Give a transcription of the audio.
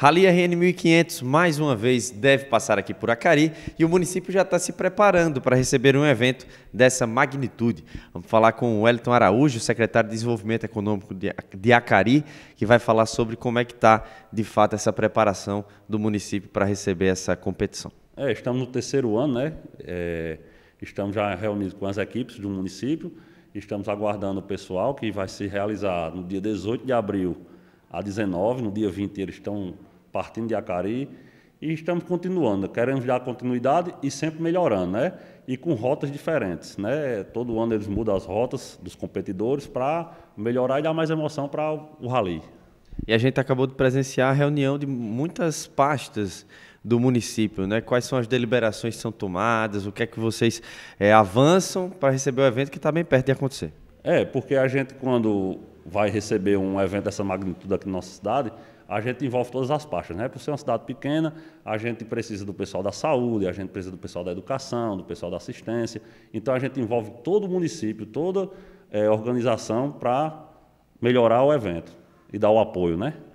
Rally RN 1500 mais uma vez deve passar aqui por Acari e o município já está se preparando para receber um evento dessa magnitude. Vamos falar com o Wellington Araújo, secretário de Desenvolvimento Econômico de Acari, que vai falar sobre como é que está de fato essa preparação do município para receber essa competição. É, estamos no terceiro ano, né? É, estamos já reunidos com as equipes do município, estamos aguardando o pessoal que vai se realizar no dia 18 de abril a 19, no dia 20 eles estão partindo de Acari, e estamos continuando, queremos dar continuidade e sempre melhorando, né? E com rotas diferentes, né? Todo ano eles mudam as rotas dos competidores para melhorar e dar mais emoção para o rally. E a gente acabou de presenciar a reunião de muitas pastas do município, né? Quais são as deliberações que são tomadas, o que é que vocês é, avançam para receber o evento que está bem perto de acontecer? É, porque a gente quando vai receber um evento dessa magnitude aqui na nossa cidade, a gente envolve todas as pastas, né? Por ser uma cidade pequena, a gente precisa do pessoal da saúde, a gente precisa do pessoal da educação, do pessoal da assistência. Então a gente envolve todo o município, toda é, organização para melhorar o evento e dar o apoio, né?